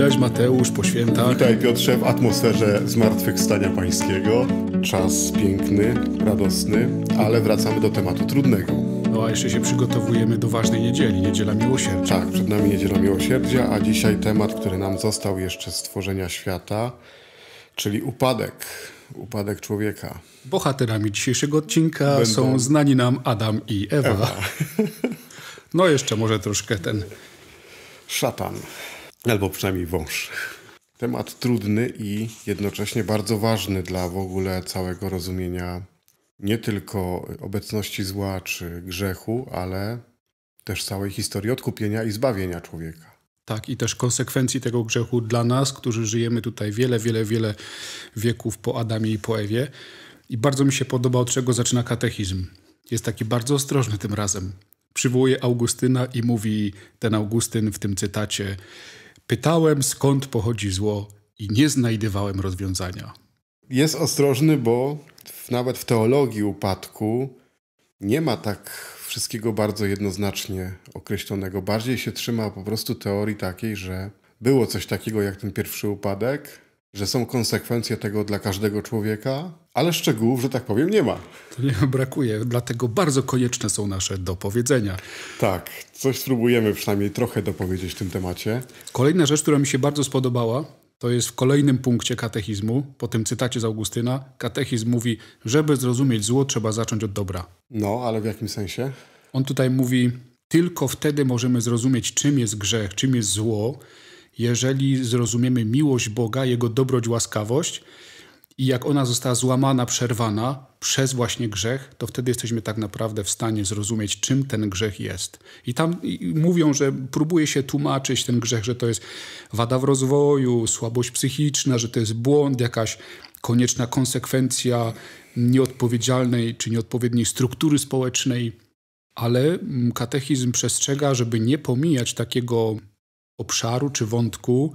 Cześć Mateusz, po świętach. Witaj Piotrze w atmosferze Zmartwychwstania Pańskiego. Czas piękny, radosny, ale wracamy do tematu trudnego. No a jeszcze się przygotowujemy do ważnej niedzieli, Niedziela Miłosierdzia. Tak, przed nami Niedziela Miłosierdzia, a dzisiaj temat, który nam został jeszcze z tworzenia świata, czyli upadek, upadek człowieka. Bohaterami dzisiejszego odcinka Będą... są znani nam Adam i Ewa. Ewa. no jeszcze może troszkę ten... Szatan albo przynajmniej wąż. Temat trudny i jednocześnie bardzo ważny dla w ogóle całego rozumienia nie tylko obecności zła czy grzechu, ale też całej historii odkupienia i zbawienia człowieka. Tak, i też konsekwencji tego grzechu dla nas, którzy żyjemy tutaj wiele, wiele, wiele wieków po Adamie i po Ewie. I bardzo mi się podoba, od czego zaczyna katechizm. Jest taki bardzo ostrożny tym razem. Przywołuje Augustyna i mówi ten Augustyn w tym cytacie: Pytałem, skąd pochodzi zło i nie znajdywałem rozwiązania. Jest ostrożny, bo nawet w teologii upadku nie ma tak wszystkiego bardzo jednoznacznie określonego. Bardziej się trzyma po prostu teorii takiej, że było coś takiego jak ten pierwszy upadek, że są konsekwencje tego dla każdego człowieka ale szczegółów, że tak powiem, nie ma. To nie brakuje, dlatego bardzo konieczne są nasze dopowiedzenia. Tak, coś spróbujemy przynajmniej trochę dopowiedzieć w tym temacie. Kolejna rzecz, która mi się bardzo spodobała, to jest w kolejnym punkcie katechizmu, po tym cytacie z Augustyna, katechizm mówi, żeby zrozumieć zło, trzeba zacząć od dobra. No, ale w jakim sensie? On tutaj mówi, tylko wtedy możemy zrozumieć, czym jest grzech, czym jest zło, jeżeli zrozumiemy miłość Boga, Jego dobroć, łaskawość – i jak ona została złamana, przerwana przez właśnie grzech, to wtedy jesteśmy tak naprawdę w stanie zrozumieć, czym ten grzech jest. I tam mówią, że próbuje się tłumaczyć ten grzech, że to jest wada w rozwoju, słabość psychiczna, że to jest błąd, jakaś konieczna konsekwencja nieodpowiedzialnej czy nieodpowiedniej struktury społecznej. Ale mm, katechizm przestrzega, żeby nie pomijać takiego obszaru czy wątku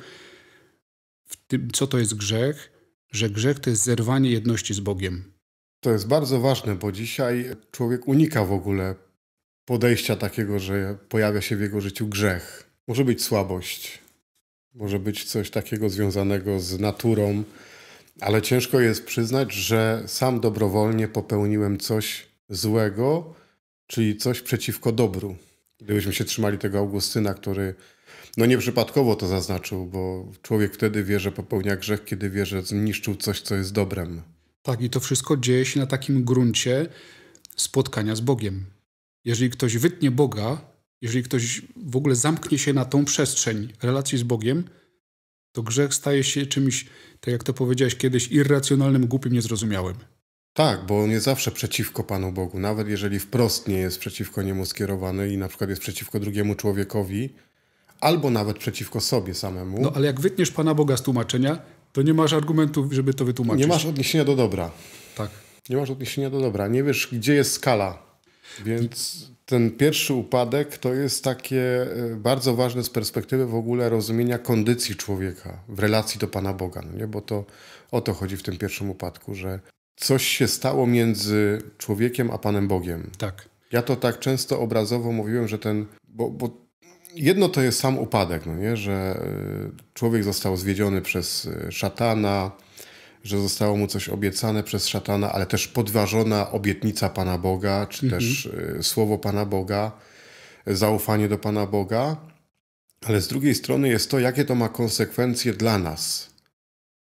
w tym, co to jest grzech, że grzech to jest zerwanie jedności z Bogiem. To jest bardzo ważne, bo dzisiaj człowiek unika w ogóle podejścia takiego, że pojawia się w jego życiu grzech. Może być słabość, może być coś takiego związanego z naturą, ale ciężko jest przyznać, że sam dobrowolnie popełniłem coś złego, czyli coś przeciwko dobru. Gdybyśmy się trzymali tego Augustyna, który no nieprzypadkowo to zaznaczył, bo człowiek wtedy wie, że popełnia grzech, kiedy wie, że zniszczył coś, co jest dobrem. Tak, i to wszystko dzieje się na takim gruncie spotkania z Bogiem. Jeżeli ktoś wytnie Boga, jeżeli ktoś w ogóle zamknie się na tą przestrzeń relacji z Bogiem, to grzech staje się czymś, tak jak to powiedziałeś kiedyś, irracjonalnym, głupim, niezrozumiałym. Tak, bo on jest zawsze przeciwko Panu Bogu, nawet jeżeli wprost nie jest przeciwko niemu skierowany i na przykład jest przeciwko drugiemu człowiekowi, albo nawet przeciwko sobie samemu. No ale jak wytniesz Pana Boga z tłumaczenia, to nie masz argumentów, żeby to wytłumaczyć. Nie masz odniesienia do dobra. Tak. Nie masz odniesienia do dobra. Nie wiesz, gdzie jest skala. Więc ten pierwszy upadek to jest takie e, bardzo ważne z perspektywy w ogóle rozumienia kondycji człowieka w relacji do Pana Boga, no nie? bo to o to chodzi w tym pierwszym upadku, że coś się stało między człowiekiem a Panem Bogiem. Tak. Ja to tak często obrazowo mówiłem, że ten, bo, bo jedno to jest sam upadek, no nie? że e, człowiek został zwiedziony przez e, szatana, że zostało mu coś obiecane przez szatana, ale też podważona obietnica Pana Boga, czy mhm. też e, słowo Pana Boga, zaufanie do Pana Boga. Ale z drugiej strony jest to, jakie to ma konsekwencje dla nas,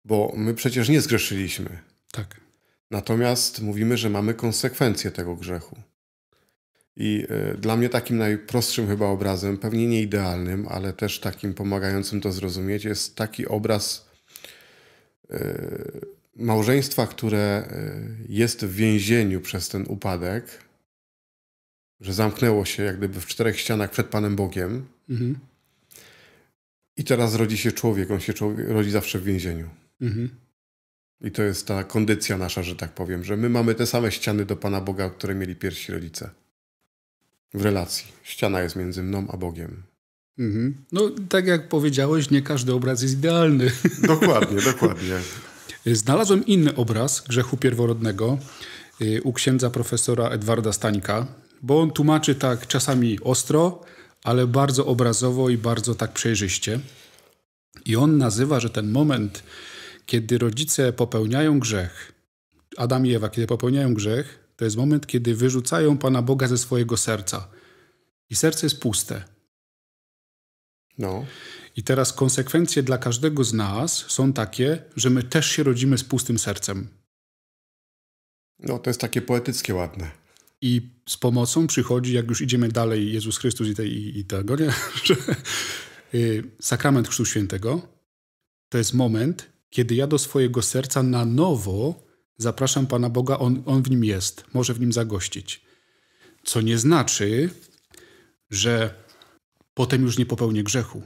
bo my przecież nie zgrzeszyliśmy. Tak. Natomiast mówimy, że mamy konsekwencje tego grzechu. I e, dla mnie takim najprostszym chyba obrazem, pewnie nie idealnym, ale też takim pomagającym to zrozumieć, jest taki obraz e, małżeństwa, które e, jest w więzieniu przez ten upadek, że zamknęło się jak gdyby w czterech ścianach przed Panem Bogiem. Mhm. I teraz rodzi się człowiek, on się człowiek, rodzi zawsze w więzieniu. Mhm. I to jest ta kondycja nasza, że tak powiem, że my mamy te same ściany do Pana Boga, które mieli pierwsi rodzice w relacji. Ściana jest między mną a Bogiem. Mhm. No, tak jak powiedziałeś, nie każdy obraz jest idealny. Dokładnie, dokładnie. Znalazłem inny obraz grzechu pierworodnego y, u księdza profesora Edwarda Stańka, bo on tłumaczy tak czasami ostro, ale bardzo obrazowo i bardzo tak przejrzyście. I on nazywa, że ten moment, kiedy rodzice popełniają grzech, Adam i Ewa, kiedy popełniają grzech, to jest moment, kiedy wyrzucają Pana Boga ze swojego serca. I serce jest puste. No. I teraz konsekwencje dla każdego z nas są takie, że my też się rodzimy z pustym sercem. No, to jest takie poetyckie, ładne. I z pomocą przychodzi, jak już idziemy dalej, Jezus Chrystus i, te, i, i tego, nie? Y, sakrament Chrztu Świętego to jest moment, kiedy ja do swojego serca na nowo Zapraszam Pana Boga, on, on w nim jest, może w nim zagościć. Co nie znaczy, że potem już nie popełnię grzechu.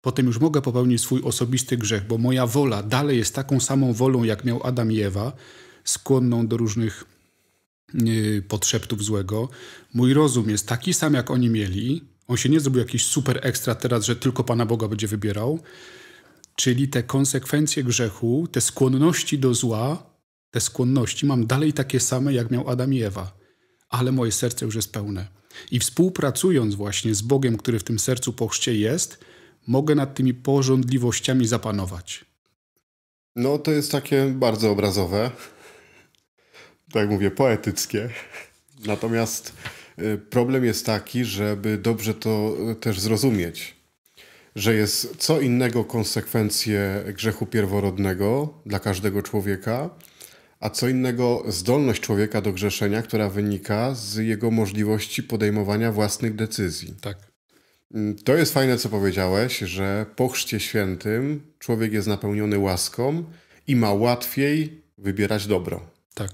Potem już mogę popełnić swój osobisty grzech, bo moja wola dalej jest taką samą wolą, jak miał Adam i Ewa, skłonną do różnych yy, złego. Mój rozum jest taki sam, jak oni mieli. On się nie zrobił jakiś super ekstra teraz, że tylko Pana Boga będzie wybierał. Czyli te konsekwencje grzechu, te skłonności do zła te skłonności mam dalej takie same, jak miał Adam i Ewa, ale moje serce już jest pełne. I współpracując właśnie z Bogiem, który w tym sercu po chrzcie jest, mogę nad tymi porządliwościami zapanować. No, to jest takie bardzo obrazowe, tak mówię, poetyckie. Natomiast y, problem jest taki, żeby dobrze to y, też zrozumieć, że jest co innego konsekwencje grzechu pierworodnego dla każdego człowieka, a co innego zdolność człowieka do grzeszenia, która wynika z jego możliwości podejmowania własnych decyzji. Tak. Mm, to jest fajne, co powiedziałeś, że po Chrzcie Świętym człowiek jest napełniony łaską i ma łatwiej wybierać dobro. Tak.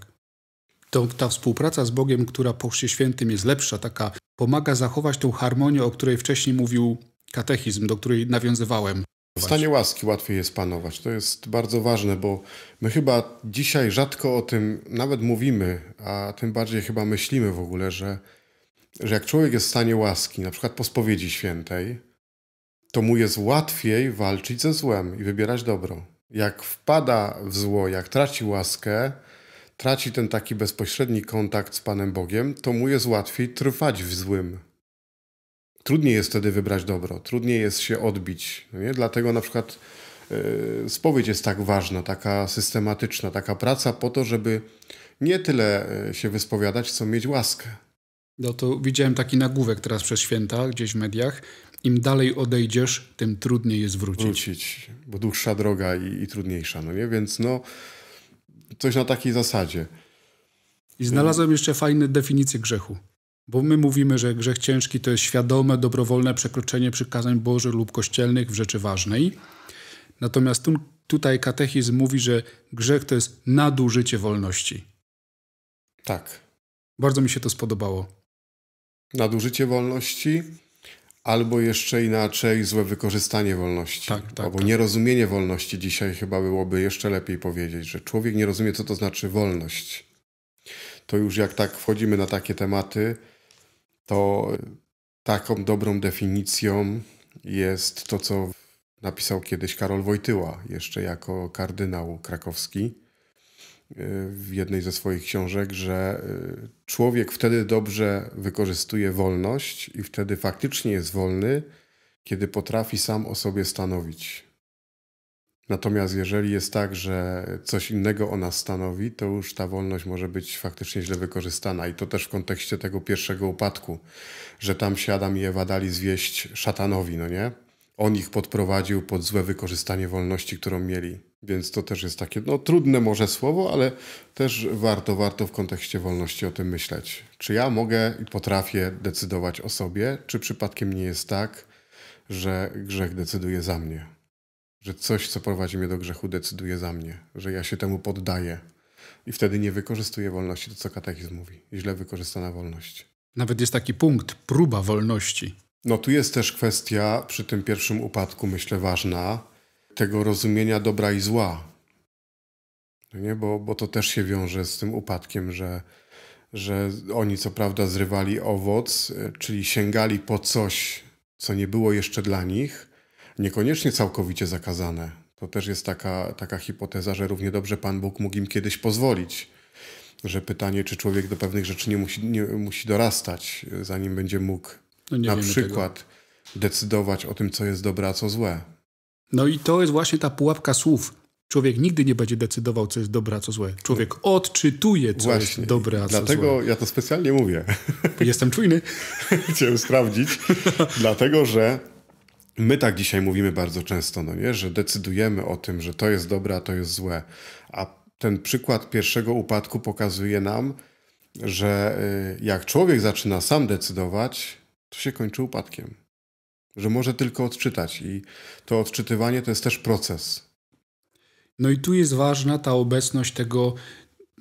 To, ta współpraca z Bogiem, która po Chrzcie Świętym jest lepsza, taka pomaga zachować tą harmonię, o której wcześniej mówił katechizm, do której nawiązywałem. W stanie łaski łatwiej jest panować. To jest bardzo ważne, bo my chyba dzisiaj rzadko o tym nawet mówimy, a tym bardziej chyba myślimy w ogóle, że, że jak człowiek jest w stanie łaski, na przykład po spowiedzi świętej, to mu jest łatwiej walczyć ze złem i wybierać dobro. Jak wpada w zło, jak traci łaskę, traci ten taki bezpośredni kontakt z Panem Bogiem, to mu jest łatwiej trwać w złym trudniej jest wtedy wybrać dobro, trudniej jest się odbić. Nie? Dlatego na przykład e, spowiedź jest tak ważna, taka systematyczna, taka praca po to, żeby nie tyle e, się wyspowiadać, co mieć łaskę. No to widziałem taki nagłówek teraz przez święta gdzieś w mediach. Im dalej odejdziesz, tym trudniej jest wrócić. Wrócić, bo dłuższa droga i, i trudniejsza, no nie? Więc no, coś na takiej zasadzie. I znalazłem jeszcze fajne definicje grzechu. Bo my mówimy, że grzech ciężki to jest świadome, dobrowolne przekroczenie przykazań Boży lub kościelnych w rzeczy ważnej. Natomiast tu, tutaj katechizm mówi, że grzech to jest nadużycie wolności. Tak. Bardzo mi się to spodobało. Nadużycie wolności, albo jeszcze inaczej złe wykorzystanie wolności. Tak, tak, albo tak. nierozumienie wolności dzisiaj chyba byłoby jeszcze lepiej powiedzieć, że człowiek nie rozumie, co to znaczy wolność. To już jak tak wchodzimy na takie tematy, to taką dobrą definicją jest to, co napisał kiedyś Karol Wojtyła, jeszcze jako kardynał krakowski, y, w jednej ze swoich książek, że y, człowiek wtedy dobrze wykorzystuje wolność i wtedy faktycznie jest wolny, kiedy potrafi sam o sobie stanowić. Natomiast jeżeli jest tak, że coś innego o nas stanowi, to już ta wolność może być faktycznie źle wykorzystana. I to też w kontekście tego pierwszego upadku, że tam siadam Adam i Ewa dali zwieść szatanowi, no nie? On ich podprowadził pod złe wykorzystanie wolności, którą mieli. Więc to też jest takie, no trudne może słowo, ale też warto, warto w kontekście wolności o tym myśleć. Czy ja mogę i potrafię decydować o sobie, czy przypadkiem nie jest tak, że grzech decyduje za mnie? że coś, co prowadzi mnie do grzechu, decyduje za mnie, że ja się temu poddaję. I wtedy nie wykorzystuję wolności, to co katechizm mówi. Źle wykorzystana wolność. Nawet jest taki punkt, próba wolności. No tu jest też kwestia przy tym pierwszym upadku, myślę, ważna, tego rozumienia dobra i zła. No nie? Bo, bo to też się wiąże z tym upadkiem, że, że oni co prawda zrywali owoc, e, czyli sięgali po coś, co nie było jeszcze dla nich, niekoniecznie całkowicie zakazane. To też jest taka, taka hipoteza, że równie dobrze Pan Bóg mógł im kiedyś pozwolić. Że pytanie, czy człowiek do pewnych rzeczy nie musi, nie, musi dorastać, zanim będzie mógł no na przykład tego. decydować o tym, co jest dobre, a co złe. No i to jest właśnie ta pułapka słów. Człowiek nigdy nie będzie decydował, co jest dobre, a co złe. Człowiek no. odczytuje, co właśnie. jest dobre, a co Dlatego złe. Dlatego ja to specjalnie mówię. Jestem czujny. Chciałem sprawdzić. Dlatego, że my tak dzisiaj mówimy bardzo często, no nie? że decydujemy o tym, że to jest dobre, a to jest złe. A ten przykład pierwszego upadku pokazuje nam, że y, jak człowiek zaczyna sam decydować, to się kończy upadkiem. Że może tylko odczytać i to odczytywanie to jest też proces. No i tu jest ważna ta obecność tego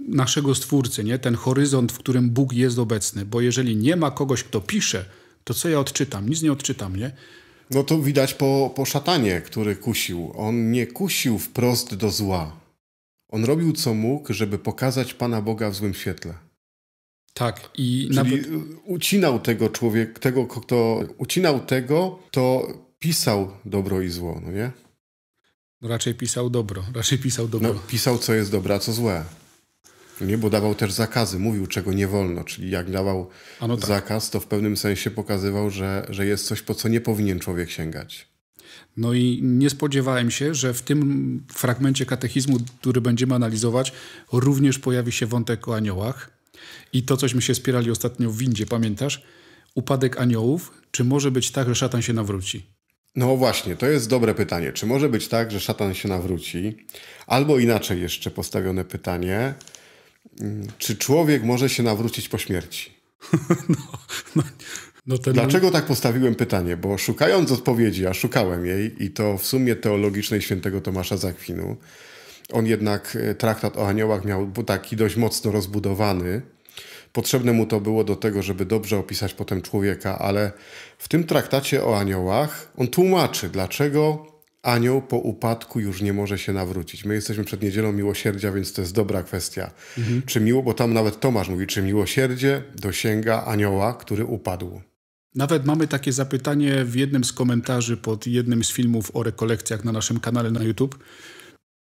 naszego stwórcy, nie? ten horyzont, w którym Bóg jest obecny, bo jeżeli nie ma kogoś, kto pisze, to co ja odczytam? Nic nie odczytam, nie? No to widać po, po szatanie, który kusił. On nie kusił wprost do zła. On robił co mógł, żeby pokazać Pana Boga w złym świetle. Tak, i Czyli nawet... ucinał tego człowieka, tego, kto ucinał tego, to pisał dobro i zło, no nie? Raczej pisał dobro, raczej pisał dobro. No, pisał, co jest dobre, a co złe. Nie, bo dawał też zakazy, mówił czego nie wolno, czyli jak dawał no tak. zakaz, to w pewnym sensie pokazywał, że, że jest coś, po co nie powinien człowiek sięgać. No i nie spodziewałem się, że w tym fragmencie katechizmu, który będziemy analizować, również pojawi się wątek o aniołach. I to, cośmy się spierali ostatnio w windzie, pamiętasz? Upadek aniołów, czy może być tak, że szatan się nawróci? No właśnie, to jest dobre pytanie. Czy może być tak, że szatan się nawróci? Albo inaczej jeszcze postawione pytanie – Mm, czy człowiek może się nawrócić po śmierci? No, no, no ten... Dlaczego tak postawiłem pytanie? Bo szukając odpowiedzi, a szukałem jej i to w sumie teologicznej świętego Tomasza Zakwinu, on jednak e, traktat o aniołach miał taki dość mocno rozbudowany. Potrzebne mu to było do tego, żeby dobrze opisać potem człowieka, ale w tym traktacie o aniołach on tłumaczy, dlaczego anioł po upadku już nie może się nawrócić. My jesteśmy przed niedzielą miłosierdzia, więc to jest dobra kwestia. Mhm. Czy miło, bo tam nawet Tomasz mówi, czy miłosierdzie dosięga anioła, który upadł? Nawet mamy takie zapytanie w jednym z komentarzy pod jednym z filmów o rekolekcjach na naszym kanale na YouTube.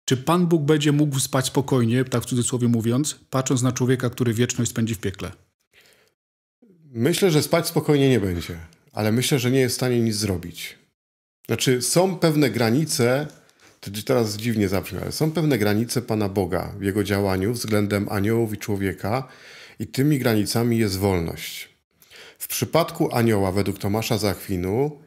Czy Pan Bóg będzie mógł spać spokojnie, tak w cudzysłowie mówiąc, patrząc na człowieka, który wieczność spędzi w piekle? Myślę, że spać spokojnie nie będzie, ale myślę, że nie jest w stanie nic zrobić. Znaczy, są pewne granice, to teraz dziwnie zabrzmi, ale są pewne granice Pana Boga w jego działaniu względem aniołów i człowieka, i tymi granicami jest wolność. W przypadku anioła, według Tomasza Zachwinu,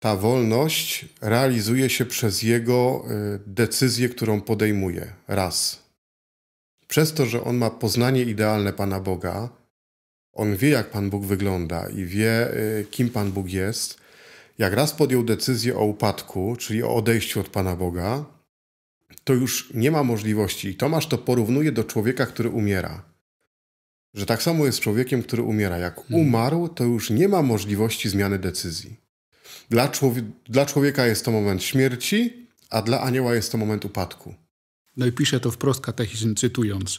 ta wolność realizuje się przez jego y, decyzję, którą podejmuje. Raz. Przez to, że on ma poznanie idealne Pana Boga, on wie, jak Pan Bóg wygląda i wie, y, kim Pan Bóg jest, jak raz podjął decyzję o upadku, czyli o odejściu od Pana Boga, to już nie ma możliwości. I Tomasz to porównuje do człowieka, który umiera. Że tak samo jest człowiekiem, który umiera. Jak hmm. umarł, to już nie ma możliwości zmiany decyzji. Dla, człowie- dla człowieka jest to moment śmierci, a dla anioła jest to moment upadku. No i pisze to wprost katechizm, cytując: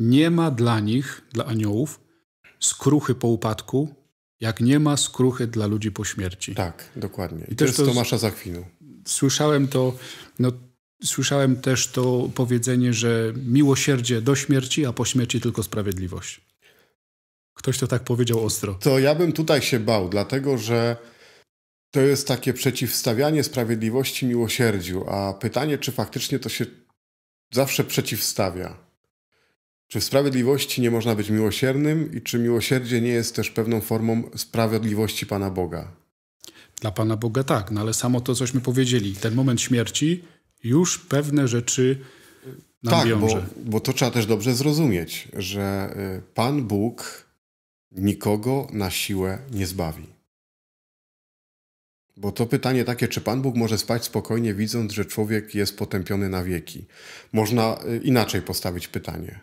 Nie ma dla nich, dla aniołów, skruchy po upadku, jak nie ma skruchy dla ludzi po śmierci. Tak, dokładnie. I, I też to jest Tomasza Zachwinu. Słyszałem to, no, słyszałem też to powiedzenie, że miłosierdzie do śmierci, a po śmierci tylko sprawiedliwość. Ktoś to tak powiedział ostro. To ja bym tutaj się bał, dlatego że to jest takie przeciwstawianie sprawiedliwości miłosierdziu, a pytanie, czy faktycznie to się zawsze przeciwstawia. Czy w sprawiedliwości nie można być miłosiernym i czy miłosierdzie nie jest też pewną formą sprawiedliwości Pana Boga? Dla Pana Boga tak, no ale samo to, cośmy powiedzieli, ten moment śmierci już pewne rzeczy nam tak, wiąże. Bo, bo to trzeba też dobrze zrozumieć, że y, Pan Bóg nikogo na siłę nie zbawi. Bo to pytanie takie, czy Pan Bóg może spać spokojnie, widząc, że człowiek jest potępiony na wieki? Można y, inaczej postawić pytanie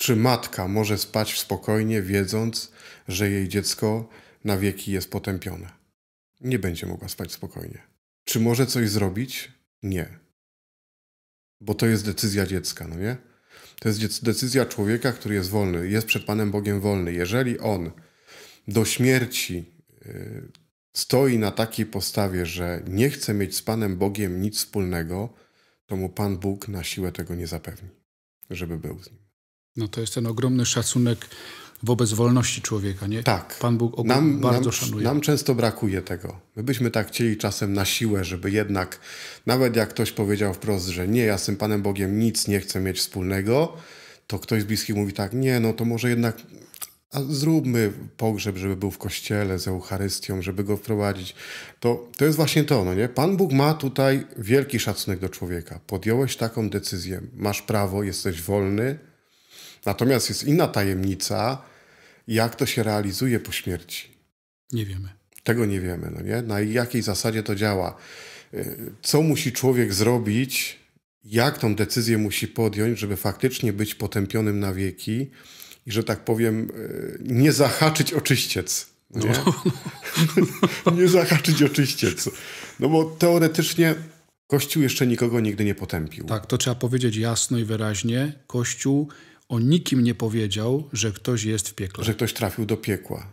czy matka może spać spokojnie, wiedząc, że jej dziecko na wieki jest potępione? Nie będzie mogła spać spokojnie. Czy może coś zrobić? Nie. Bo to jest decyzja dziecka, no nie? To jest decyzja człowieka, który jest wolny, jest przed Panem Bogiem wolny. Jeżeli on do śmierci y, stoi na takiej postawie, że nie chce mieć z Panem Bogiem nic wspólnego, to mu Pan Bóg na siłę tego nie zapewni, żeby był z nim. No to jest ten ogromny szacunek wobec wolności człowieka, nie? Tak. Pan Bóg nam, bardzo nam, szanuje. Nam często brakuje tego. My byśmy tak chcieli czasem na siłę, żeby jednak, nawet jak ktoś powiedział wprost, że nie, ja z tym Panem Bogiem nic nie chcę mieć wspólnego, to ktoś z bliskich mówi tak, nie, no to może jednak a zróbmy pogrzeb, żeby był w kościele z Eucharystią, żeby go wprowadzić. To, to jest właśnie to, no nie? Pan Bóg ma tutaj wielki szacunek do człowieka. Podjąłeś taką decyzję, masz prawo, jesteś wolny, Natomiast jest inna tajemnica, jak to się realizuje po śmierci. Nie wiemy. Tego nie wiemy, no nie? Na jakiej zasadzie to działa? Y, co musi człowiek zrobić, jak tą decyzję musi podjąć, żeby faktycznie być potępionym na wieki i, że tak powiem, y, nie zahaczyć oczyściec? No nie, no, nie zahaczyć oczyściec. No bo teoretycznie Kościół jeszcze nikogo nigdy nie potępił. Tak, to trzeba powiedzieć jasno i wyraźnie. Kościół o nikim nie powiedział, że ktoś jest w piekle. Że ktoś trafił do piekła.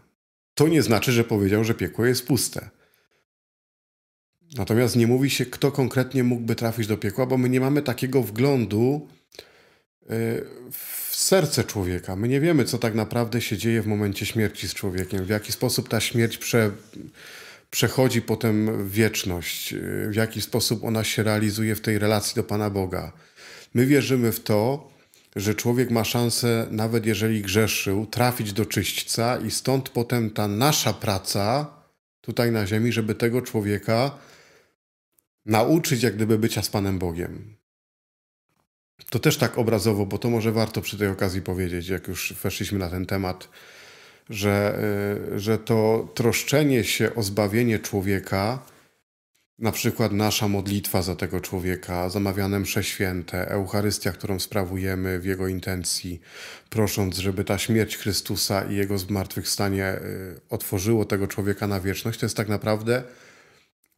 To nie znaczy, że powiedział, że piekło jest puste. Natomiast nie mówi się, kto konkretnie mógłby trafić do piekła, bo my nie mamy takiego wglądu e, w serce człowieka. My nie wiemy, co tak naprawdę się dzieje w momencie śmierci z człowiekiem, w jaki sposób ta śmierć prze, przechodzi potem wieczność, e, w jaki sposób ona się realizuje w tej relacji do Pana Boga. My wierzymy w to, że człowiek ma szansę, nawet jeżeli grzeszył, trafić do czyśćca i stąd potem ta nasza praca tutaj na ziemi, żeby tego człowieka nauczyć jak gdyby bycia z Panem Bogiem. To też tak obrazowo, bo to może warto przy tej okazji powiedzieć, jak już weszliśmy na ten temat, że, y, że to troszczenie się o zbawienie człowieka na przykład nasza modlitwa za tego człowieka, zamawiane msze święte, Eucharystia, którą sprawujemy w Jego intencji, prosząc, żeby ta śmierć Chrystusa i Jego zmartwychwstanie e, otworzyło tego człowieka na wieczność, to jest tak naprawdę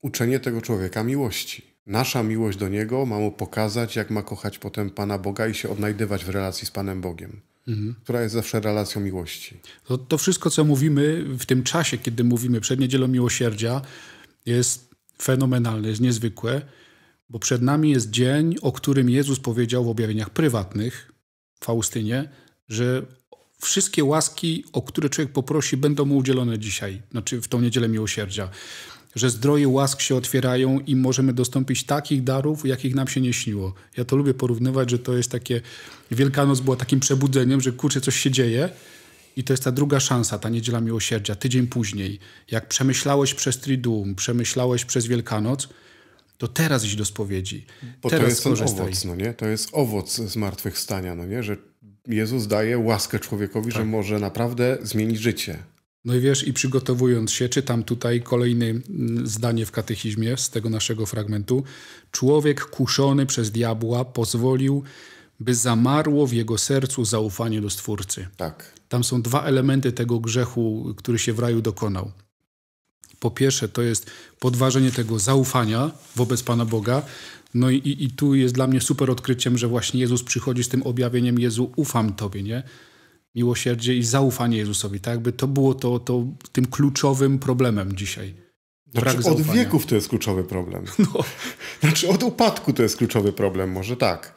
uczenie tego człowieka miłości. Nasza miłość do Niego ma mu pokazać, jak ma kochać potem Pana Boga i się odnajdywać w relacji z Panem Bogiem. Mhm. która jest zawsze relacją miłości. To, to, wszystko, co mówimy w tym czasie, kiedy mówimy przed Niedzielą Miłosierdzia, jest fenomenalne, jest niezwykłe, bo przed nami jest dzień, o którym Jezus powiedział w objawieniach prywatnych Faustynie, że wszystkie łaski, o które człowiek poprosi, będą mu udzielone dzisiaj, znaczy w tą niedzielę miłosierdzia. Że zdroje łask się otwierają i możemy dostąpić takich darów, jakich nam się nie śniło. Ja to lubię porównywać, że to jest takie. Wielkanoc była takim przebudzeniem, że kurczę, coś się dzieje i to jest ta druga szansa, ta niedziela miłosierdzia, tydzień później. Jak przemyślałeś przez Triduum, przemyślałeś przez Wielkanoc, to teraz idź do spowiedzi. Bo teraz to jest owoc, no nie? To jest owoc zmartwychwstania, no nie? Że Jezus daje łaskę człowiekowi, tak. że może naprawdę zmienić życie. No i wiesz, i przygotowując się, czytam tutaj kolejne mm, zdanie w katechizmie z tego naszego fragmentu. Człowiek kuszony przez diabła pozwolił, by zamarło w jego sercu zaufanie do Stwórcy. Tak. Tam są dwa elementy tego grzechu, który się w raju dokonał. Po pierwsze, to jest podważenie tego zaufania wobec Pana Boga. No i, i tu jest dla mnie super odkryciem, że właśnie Jezus przychodzi z tym objawieniem Jezu, ufam Tobie, nie? Miłosierdzie i zaufanie Jezusowi. Tak By to było to, to tym kluczowym problemem dzisiaj. Znaczy, od wieków to jest kluczowy problem. No. Znaczy, od upadku to jest kluczowy problem, może tak.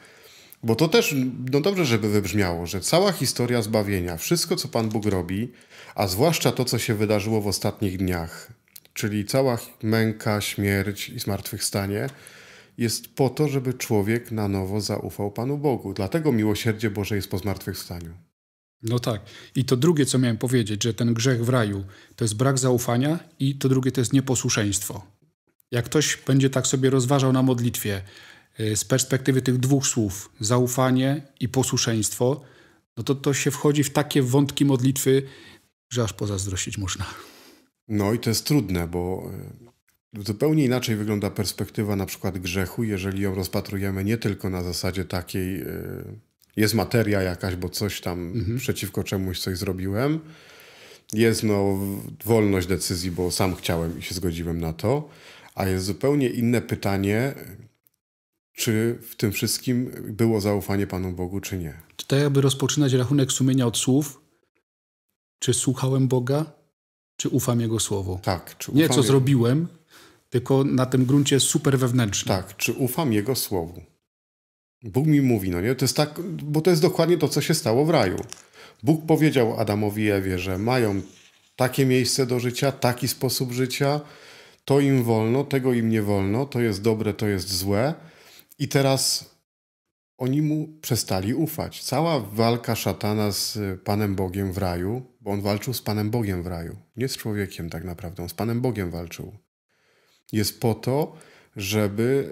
Bo to też, no dobrze, żeby wybrzmiało, że cała historia zbawienia, wszystko co Pan Bóg robi, a zwłaszcza to, co się wydarzyło w ostatnich dniach, czyli cała męka, śmierć i zmartwychwstanie, jest po to, żeby człowiek na nowo zaufał Panu Bogu. Dlatego miłosierdzie Boże jest po zmartwychwstaniu. No tak. I to drugie, co miałem powiedzieć, że ten grzech w raju to jest brak zaufania, i to drugie to jest nieposłuszeństwo. Jak ktoś będzie tak sobie rozważał na modlitwie, Y, z perspektywy tych dwóch słów, zaufanie i posłuszeństwo, no to to się wchodzi w takie wątki modlitwy, że aż pozazdrościć można. No i to jest trudne, bo y, zupełnie inaczej wygląda perspektywa na przykład grzechu, jeżeli ją rozpatrujemy nie tylko na zasadzie takiej, y, jest materia jakaś, bo coś tam mhm. przeciwko czemuś coś zrobiłem, jest no wolność decyzji, bo sam chciałem i się zgodziłem na to, a jest zupełnie inne pytanie, czy w tym wszystkim było zaufanie Panu Bogu, czy nie. Czy tak jakby rozpoczynać rachunek sumienia od słów? Czy słuchałem Boga? Czy ufam Jego Słowu? Tak. Czy nie, co zrobiłem, tylko na tym gruncie super wewnętrznym. Tak, czy ufam Jego Słowu? Bóg mi mówi, no nie? To jest tak, bo to jest dokładnie to, co się stało w raju. Bóg powiedział Adamowi i Ewie, że mają takie miejsce do życia, taki sposób życia, to im wolno, tego im nie wolno, to jest dobre, to jest złe – i teraz oni mu przestali ufać. Cała walka szatana z Panem Bogiem w raju, bo on walczył z Panem Bogiem w raju, nie z człowiekiem tak naprawdę, on z Panem Bogiem walczył. Jest po to, żeby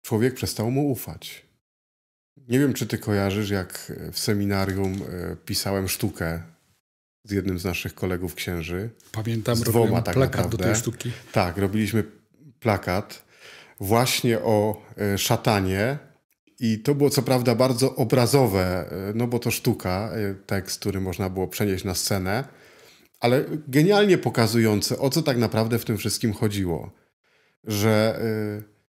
y, człowiek przestał mu ufać. Nie wiem, czy ty kojarzysz, jak w seminarium y, pisałem sztukę z jednym z naszych kolegów księży. Pamiętam, robiliśmy tak plakat naprawdę. do tej sztuki. Tak, robiliśmy plakat właśnie o e, szatanie. I to było co prawda bardzo obrazowe, e, no bo to sztuka, e, tekst, który można było przenieść na scenę, ale genialnie pokazujące, o co tak naprawdę w tym wszystkim chodziło. Że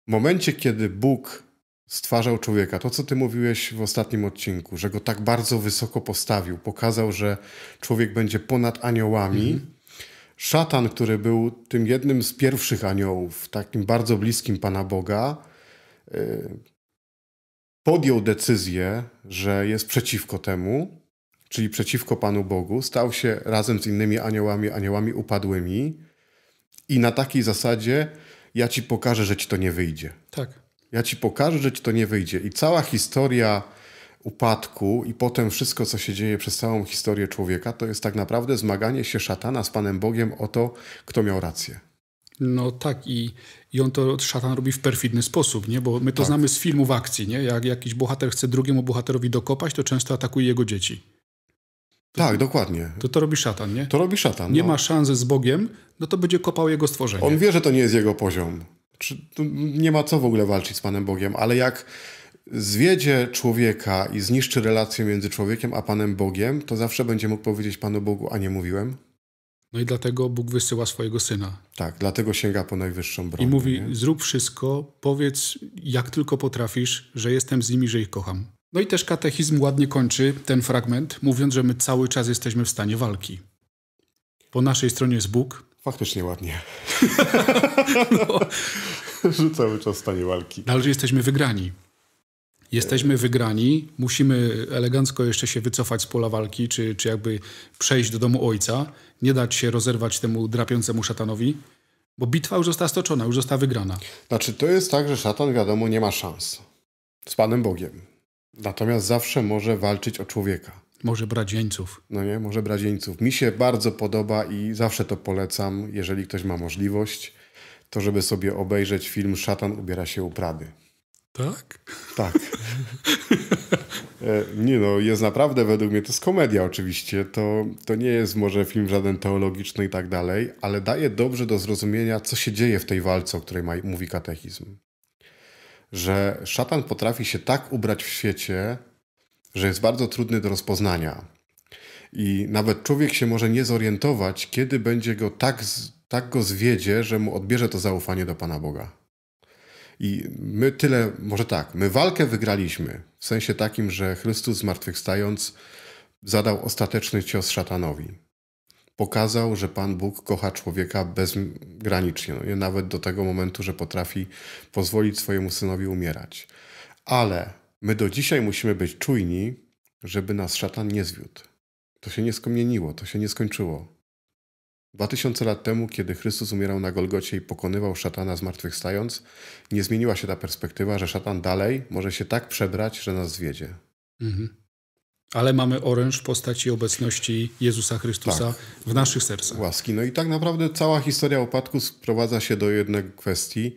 w momencie, kiedy Bóg stwarzał człowieka, to co ty mówiłeś w ostatnim odcinku, że go tak bardzo wysoko postawił, pokazał, że człowiek będzie ponad aniołami. Mm -hmm szatan, który był tym jednym z pierwszych aniołów, takim bardzo bliskim Pana Boga, e, podjął decyzję, że jest przeciwko temu, czyli przeciwko Panu Bogu, stał się razem z innymi aniołami, aniołami upadłymi i na takiej zasadzie ja ci pokażę, że ci to nie wyjdzie. Tak. Ja ci pokażę, że ci to nie wyjdzie. I cała historia upadku i potem wszystko, co się dzieje przez całą historię człowieka, to jest tak naprawdę zmaganie się szatana z Panem Bogiem o to, kto miał rację. No tak i, i on to szatan robi w perfidny sposób, nie? Bo my to tak. znamy z filmów akcji, nie? Jak jakiś bohater chce drugiemu bohaterowi dokopać, to często atakuje jego dzieci. To, tak, dokładnie. To to robi szatan, nie? To robi szatan. Nie no. ma szansy z Bogiem, no to będzie kopał jego stworzenie. On wie, że to nie jest jego poziom. Czy, nie ma co w ogóle walczyć z Panem Bogiem, ale jak zwiedzie człowieka i zniszczy relację między człowiekiem a Panem Bogiem, to zawsze będzie mógł powiedzieć Panu Bogu, a nie mówiłem. No i dlatego Bóg wysyła swojego syna. Tak, dlatego sięga po najwyższą broń. I mówi: nie? Zrób wszystko, powiedz jak tylko potrafisz, że jestem z nimi, że ich kocham. No i też katechizm ładnie kończy ten fragment, mówiąc, że my cały czas jesteśmy w stanie walki. Po naszej stronie jest Bóg. Faktycznie ładnie. no. że cały czas w stanie walki. No, ale że jesteśmy wygrani. Jesteśmy wygrani, musimy elegancko jeszcze się wycofać z pola walki, czy, czy jakby przejść do domu ojca, nie dać się rozerwać temu drapiącemu szatanowi, bo bitwa już została stoczona, już została wygrana. Znaczy, to jest tak, że szatan, wiadomo, nie ma szans z Panem Bogiem. Natomiast zawsze może walczyć o człowieka. Może brać jeńców. No nie, może brać jeńców. Mi się bardzo podoba i zawsze to polecam, jeżeli ktoś ma możliwość, to żeby sobie obejrzeć film Szatan ubiera się u Prady. Tak? Tak. E, nie no, jest naprawdę według mnie, to jest komedia oczywiście, to, to nie jest może film żaden teologiczny i tak dalej, ale daje dobrze do zrozumienia, co się dzieje w tej walce, o której ma, mówi katechizm. Że szatan potrafi się tak ubrać w świecie, że jest bardzo trudny do rozpoznania. I nawet człowiek się może nie zorientować, kiedy będzie go tak, tak go zwiedzie, że mu odbierze to zaufanie do Pana Boga. I my tyle, może tak, my walkę wygraliśmy w sensie takim, że Chrystus zmartwychwstając zadał ostateczny cios szatanowi. Pokazał, że Pan Bóg kocha człowieka bezgranicznie, no, nawet do tego momentu, że potrafi pozwolić swojemu synowi umierać. Ale my do dzisiaj musimy być czujni, żeby nas szatan nie zwiódł. To się nie skomieniło, to się nie skończyło. Dwa tysiące lat temu, kiedy Chrystus umierał na Golgocie i pokonywał szatana zmartwychwstając, nie zmieniła się ta perspektywa, że szatan dalej może się tak przebrać, że nas zwiedzie. Mhm. Ale mamy oręż w postaci obecności Jezusa Chrystusa tak. w naszych sercach. Łaski. No i tak naprawdę cała historia upadku sprowadza się do jednej kwestii,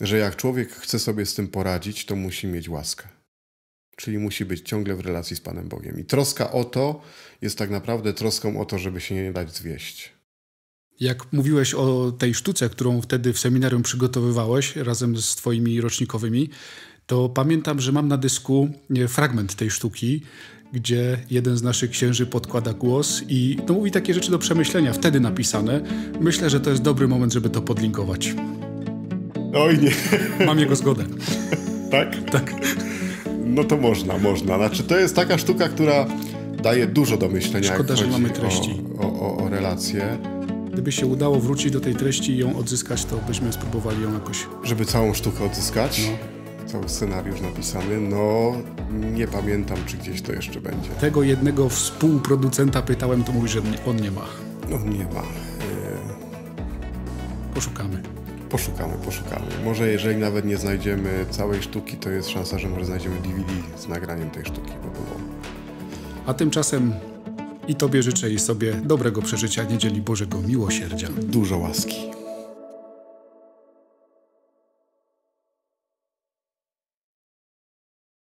że jak człowiek chce sobie z tym poradzić, to musi mieć łaskę. Czyli musi być ciągle w relacji z Panem Bogiem. I troska o to jest tak naprawdę troską o to, żeby się nie dać zwieść. Jak mówiłeś o tej sztuce, którą wtedy w seminarium przygotowywałeś razem z Twoimi rocznikowymi, to pamiętam, że mam na dysku e, fragment tej sztuki, gdzie jeden z naszych księży podkłada głos i to mówi takie rzeczy do przemyślenia, wtedy napisane. Myślę, że to jest dobry moment, żeby to podlinkować. Oj nie. Mam jego zgodę. tak? Tak. No to można, można. Znaczy to jest taka sztuka, która daje dużo do myślenia. Szkoda, że mamy treści. O, o, o relacje. Gdyby się udało wrócić do tej treści i ją odzyskać, to byśmy spróbowali ją jakoś. Żeby całą sztukę odzyskać? No. Cały scenariusz napisany, no nie pamiętam, czy gdzieś to jeszcze będzie. Tego jednego współproducenta pytałem, to mówi, że on nie ma. No nie ma. E, poszukamy. Poszukamy, poszukamy. Może jeżeli nawet nie znajdziemy całej sztuki, to jest szansa, że może znajdziemy DVD z nagraniem tej sztuki, bo było. A tymczasem i Tobie życzę i sobie dobrego przeżycia Niedzieli Bożego Miłosierdzia. Dużo łaski.